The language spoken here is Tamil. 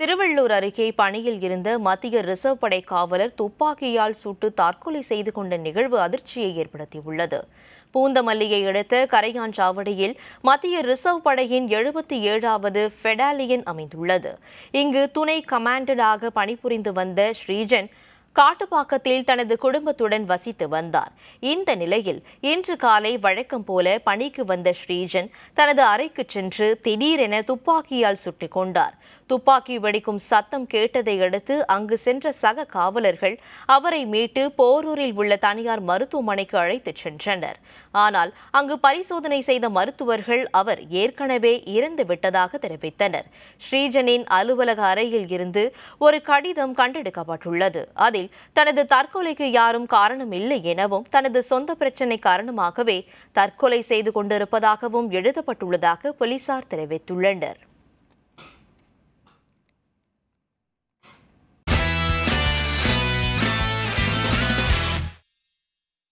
திருவள்ளூர் அருகே பணியில் இருந்த மத்திய ரிசர்வ் படை காவலர் துப்பாக்கியால் சுட்டு தற்கொலை செய்து கொண்ட நிகழ்வு அதிர்ச்சியை ஏற்படுத்தியுள்ளது பூந்தமல்லியை அடுத்த கரையாஞ்சாவடியில் மத்திய ரிசர்வ் படையின் எழுபத்தி ஏழாவது ஃபெடாலியன் அமைந்துள்ளது இங்கு துணை கமாண்டடாக பணிபுரிந்து வந்த ஸ்ரீஜன் காட்டுப்பாக்கத்தில் தனது குடும்பத்துடன் வசித்து வந்தார் இந்த நிலையில் இன்று காலை வழக்கம் போல பணிக்கு வந்த ஸ்ரீஜன் தனது அறைக்கு சென்று திடீரென துப்பாக்கியால் சுட்டுக் கொண்டார் துப்பாக்கி வெடிக்கும் சத்தம் கேட்டதை அடுத்து அங்கு சென்ற சக காவலர்கள் அவரை மீட்டு போரூரில் உள்ள தனியார் மருத்துவமனைக்கு அழைத்துச் சென்றனர் ஆனால் அங்கு பரிசோதனை செய்த மருத்துவர்கள் அவர் ஏற்கனவே இறந்து விட்டதாக தெரிவித்தனர் ஸ்ரீஜனின் அலுவலக அறையில் இருந்து ஒரு கடிதம் கண்டெடுக்கப்பட்டுள்ளது அதில் தனது தற்கொலைக்கு யாரும் காரணம் இல்லை எனவும் தனது சொந்த பிரச்சினை காரணமாகவே தற்கொலை செய்து கொண்டிருப்பதாகவும் எழுதப்பட்டுள்ளதாக போலீசார் தெரிவித்துள்ளனர்